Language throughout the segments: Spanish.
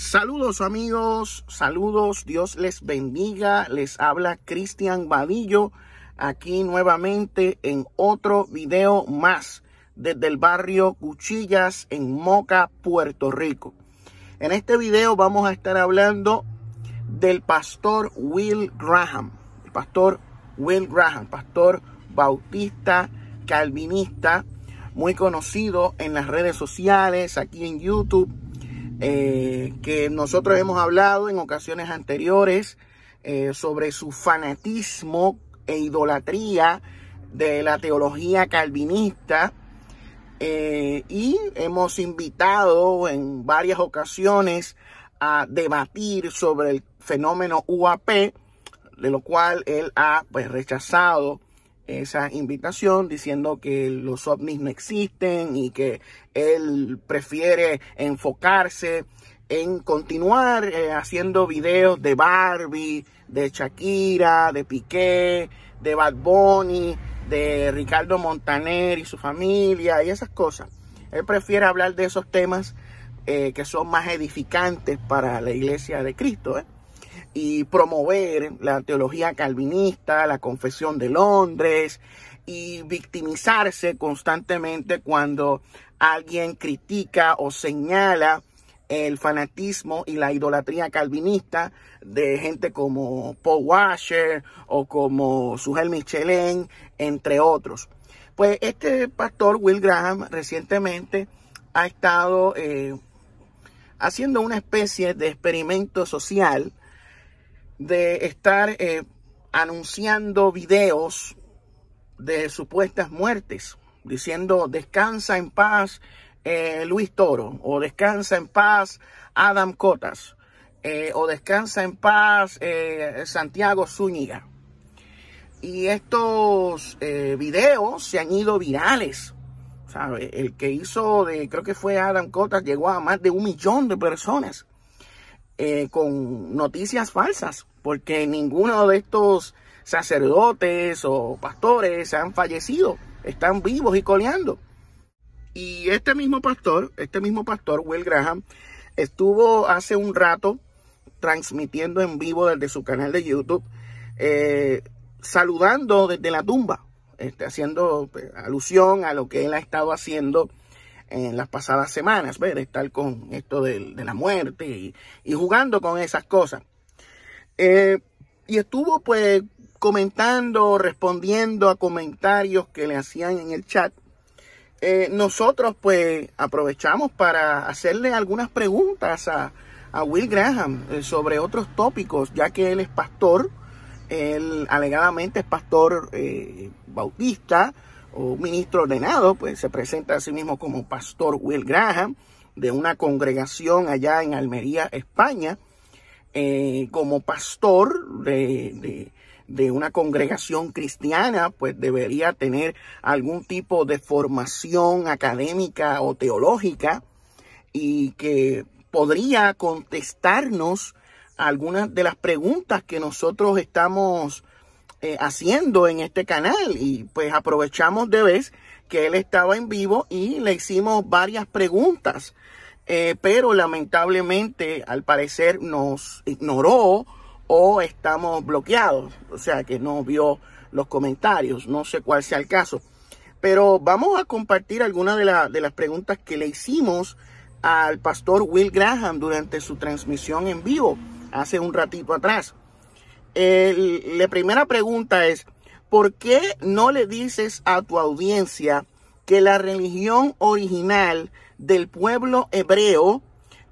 Saludos amigos, saludos, Dios les bendiga, les habla Cristian Vadillo aquí nuevamente en otro video más desde el barrio Cuchillas en Moca, Puerto Rico. En este video vamos a estar hablando del pastor Will Graham, el pastor Will Graham, pastor bautista calvinista, muy conocido en las redes sociales, aquí en YouTube eh, que nosotros hemos hablado en ocasiones anteriores eh, sobre su fanatismo e idolatría de la teología calvinista. Eh, y hemos invitado en varias ocasiones a debatir sobre el fenómeno UAP, de lo cual él ha pues, rechazado esa invitación diciendo que los ovnis no existen y que él prefiere enfocarse en continuar eh, haciendo videos de Barbie, de Shakira, de Piqué, de Bad Bunny, de Ricardo Montaner y su familia y esas cosas. Él prefiere hablar de esos temas eh, que son más edificantes para la iglesia de Cristo. ¿eh? y promover la teología calvinista, la confesión de Londres y victimizarse constantemente cuando alguien critica o señala el fanatismo y la idolatría calvinista de gente como Paul Washer o como Sujel Michelin, entre otros. Pues este pastor Will Graham recientemente ha estado eh, haciendo una especie de experimento social de estar eh, anunciando videos de supuestas muertes, diciendo descansa en paz eh, Luis Toro o descansa en paz Adam Cotas eh, o descansa en paz Santiago Zúñiga. Y estos videos se han ido virales. ¿sabe? El que hizo de, creo que fue Adam Cotas, llegó a más de un millón de personas. Eh, con noticias falsas, porque ninguno de estos sacerdotes o pastores han fallecido, están vivos y coleando. Y este mismo pastor, este mismo pastor, Will Graham, estuvo hace un rato transmitiendo en vivo desde su canal de YouTube, eh, saludando desde la tumba, este, haciendo pues, alusión a lo que él ha estado haciendo en las pasadas semanas, ver, estar con esto de, la muerte y, jugando con esas cosas. Eh, y estuvo pues comentando, respondiendo a comentarios que le hacían en el chat. Eh, nosotros pues aprovechamos para hacerle algunas preguntas a, Will Graham eh, sobre otros tópicos, ya que él es pastor, él alegadamente es pastor bautista, ministro ordenado, pues se presenta a sí mismo como pastor Will Graham de una congregación allá en Almería, España, eh, como pastor de, de, una congregación cristiana, pues debería tener algún tipo de formación académica o teológica y que podría contestarnos algunas de las preguntas que nosotros estamos eh, haciendo en este canal. Y pues aprovechamos de vez que él estaba en vivo y le hicimos varias preguntas. Eh, pero lamentablemente al parecer nos ignoró o estamos bloqueados, o sea que no vio los comentarios, no sé cuál sea el caso. Pero vamos a compartir algunas de, las preguntas que le hicimos al pastor Will Graham durante su transmisión en vivo hace un ratito atrás la primera pregunta es, ¿por qué no le dices a tu audiencia que la religión original del pueblo hebreo,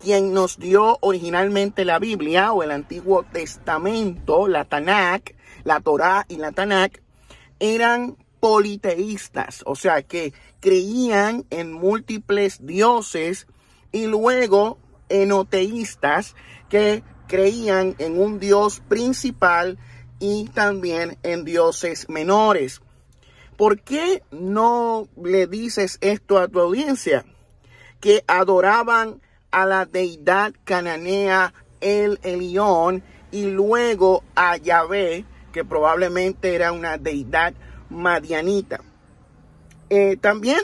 quien nos dio originalmente la Biblia o el Antiguo Testamento, la Tanakh, la Torá y la Tanakh, eran politeístas, o sea que creían en múltiples dioses y luego enoteístas que creían en un Dios principal y también en dioses menores. ¿Por qué no le dices esto a tu audiencia? Que adoraban a la deidad cananea El Elión y luego a Yahvé, que probablemente era una deidad madianita. Eh, también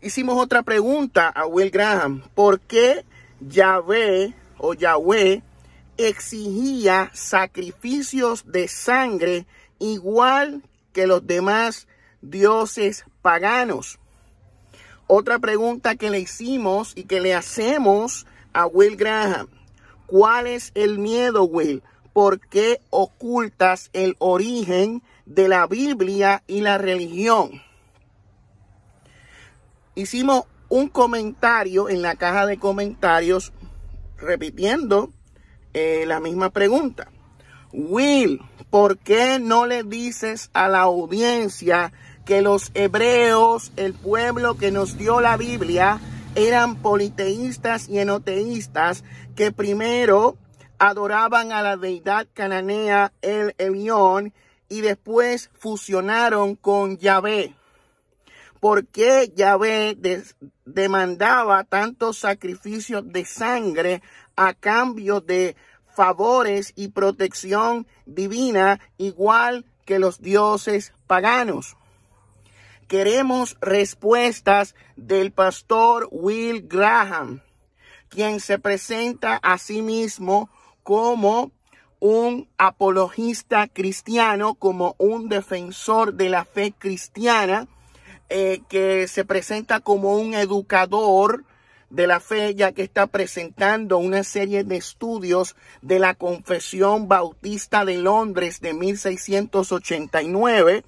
hicimos otra pregunta a Will Graham. ¿Por qué Yahvé o Yahweh exigía sacrificios de sangre igual que los demás dioses paganos. Otra pregunta que le hicimos y que le hacemos a Will Graham. ¿Cuál es el miedo, Will? ¿Por qué ocultas el origen de la Biblia y la religión? Hicimos un comentario en la caja de comentarios repitiendo eh, la misma pregunta. Will, ¿por qué no le dices a la audiencia que los hebreos, el pueblo que nos dio la Biblia, eran politeístas y enoteístas que primero adoraban a la deidad cananea el Elión y después fusionaron con Yahvé? ¿Por qué Yahvé demandaba tantos sacrificios de sangre a cambio de favores y protección divina igual que los dioses paganos? Queremos respuestas del pastor Will Graham, quien se presenta a sí mismo como un apologista cristiano, como un defensor de la fe cristiana eh, que se presenta como un educador de la fe, ya que está presentando una serie de estudios de la Confesión Bautista de Londres de 1689,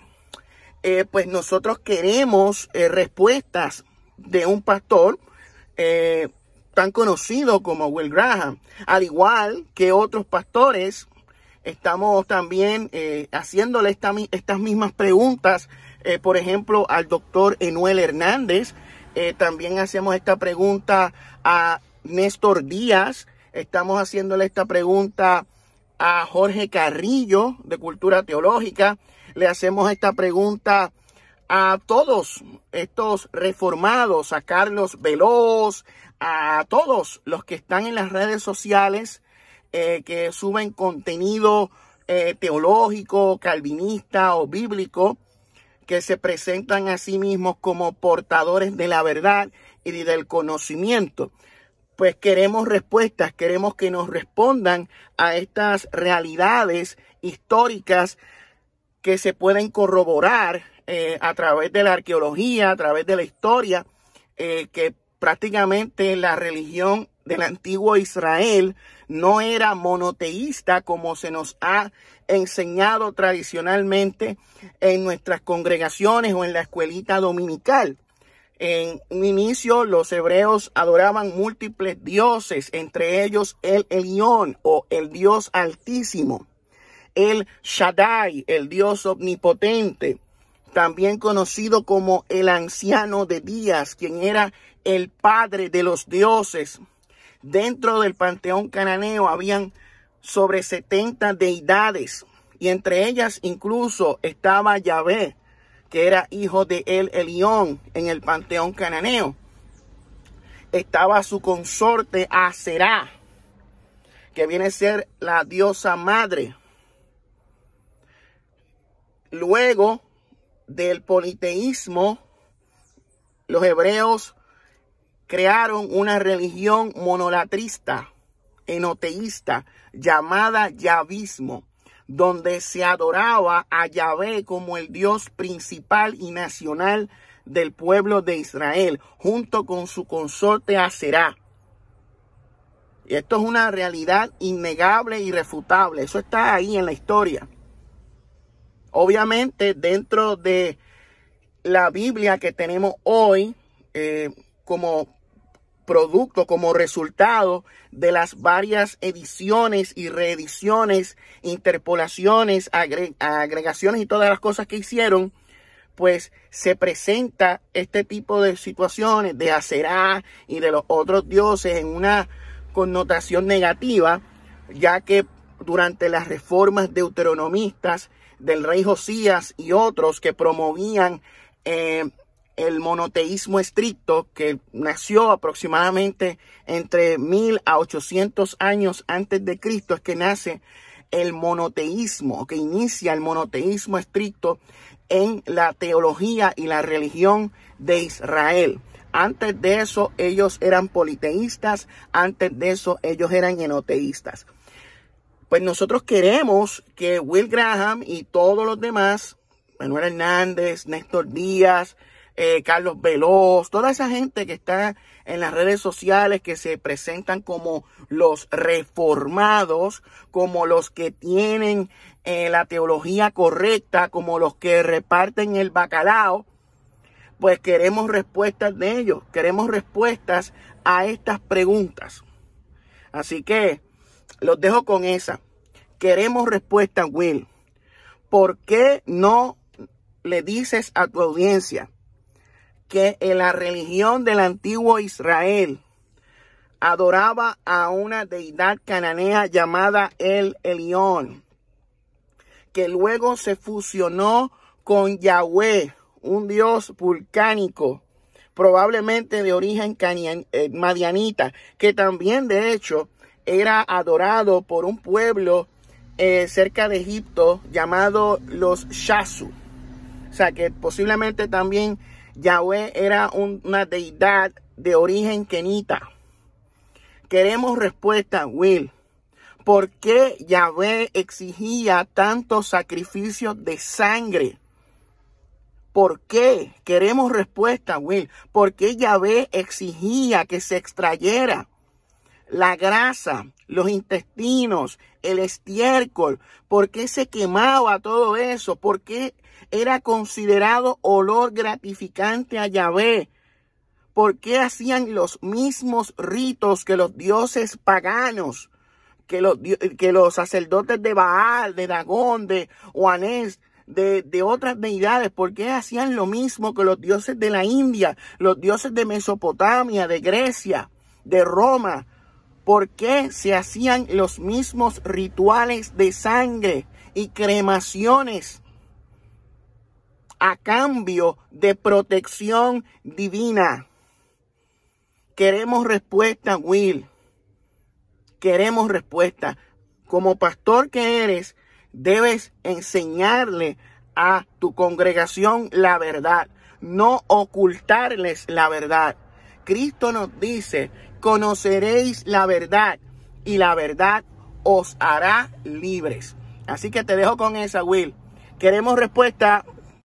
eh, pues nosotros queremos eh, respuestas de un pastor tan conocido como Will Graham, al igual que otros pastores. Estamos también haciéndole estas mismas preguntas eh, por ejemplo, al doctor Enuel Hernández. Eh, también hacemos esta pregunta a Néstor Díaz. Estamos haciéndole esta pregunta a Jorge Carrillo de Cultura Teológica. Le hacemos esta pregunta a todos estos reformados, a Carlos Veloz, a todos los que están en las redes sociales eh, que suben contenido teológico, calvinista o bíblico que se presentan a sí mismos como portadores de la verdad y del conocimiento. Pues queremos respuestas, queremos que nos respondan a estas realidades históricas que se pueden corroborar eh, a través de la arqueología, a través de la historia, eh, que prácticamente la religión del antiguo Israel no era monoteísta como se nos ha enseñado tradicionalmente en nuestras congregaciones o en la escuelita dominical. En un inicio los hebreos adoraban múltiples dioses, entre ellos el Elión o el Dios Altísimo, el Shaddai, el Dios Omnipotente, también conocido como el Anciano de Días, quien era el Padre de los dioses, Dentro del panteón cananeo habían sobre 70 deidades y entre ellas incluso estaba Yahvé, que era hijo de El Elión en el panteón cananeo. Estaba su consorte Aserá, que viene a ser la diosa madre. Luego del politeísmo, los hebreos crearon una religión monolatrista, enoteísta, llamada yavismo, donde se adoraba a Yahvé como el Dios principal y nacional del pueblo de Israel, junto con su consorte Aserá. Esto es una realidad innegable y refutable. Eso está ahí en la historia. Obviamente, dentro de la Biblia que tenemos hoy, eh, como producto, como resultado de las varias ediciones y reediciones, interpolaciones, agregaciones y todas las cosas que hicieron, pues se presenta este tipo de situaciones de acerá y de los otros dioses en una connotación negativa, ya que durante las reformas deuteronomistas del rey Josías y otros que promovían eh, el monoteísmo estricto que nació aproximadamente entre mil a 800 años antes de Cristo es que nace el monoteísmo, que inicia el monoteísmo estricto en la teología y la religión de Israel. Antes de eso ellos eran politeístas, antes de eso ellos eran enoteístas. Pues nosotros queremos que Will Graham y todos los demás, Manuel Hernández, Néstor Díaz, eh, Carlos Veloz, toda esa gente que está en las redes sociales que se presentan como los reformados, como los que tienen eh, la teología correcta, como los que reparten el bacalao, pues queremos respuestas de ellos, queremos respuestas a estas preguntas. Así que los dejo con esa. Queremos respuestas, Will. ¿Por qué no le dices a tu audiencia que en la religión del antiguo Israel adoraba a una deidad cananea llamada el Elión, que luego se fusionó con Yahweh, un dios vulcánico. probablemente de origen eh, madianita, que también de hecho era adorado por un pueblo eh, cerca de Egipto llamado los Shasu. O sea que posiblemente también Yahweh era una deidad de origen kenita. Queremos respuesta, Will. ¿Por qué Yahweh exigía tantos sacrificios de sangre? ¿Por qué? Queremos respuesta, Will. ¿Por qué Yahweh exigía que se extrayera la grasa, los intestinos, el estiércol? ¿Por qué se quemaba todo eso? ¿Por qué era considerado olor gratificante a Yahvé. ¿Por qué hacían los mismos ritos que los dioses paganos, que los, que los sacerdotes de Baal, de Dagón, de Juanés, de, de, otras deidades? ¿Por qué hacían lo mismo que los dioses de la India, los dioses de Mesopotamia, de Grecia, de Roma? ¿Por qué se hacían los mismos rituales de sangre y cremaciones? a cambio de protección divina. Queremos respuesta, Will. Queremos respuesta. Como pastor que eres, debes enseñarle a tu congregación la verdad, no ocultarles la verdad. Cristo nos dice, conoceréis la verdad y la verdad os hará libres. Así que te dejo con esa, Will. Queremos respuesta.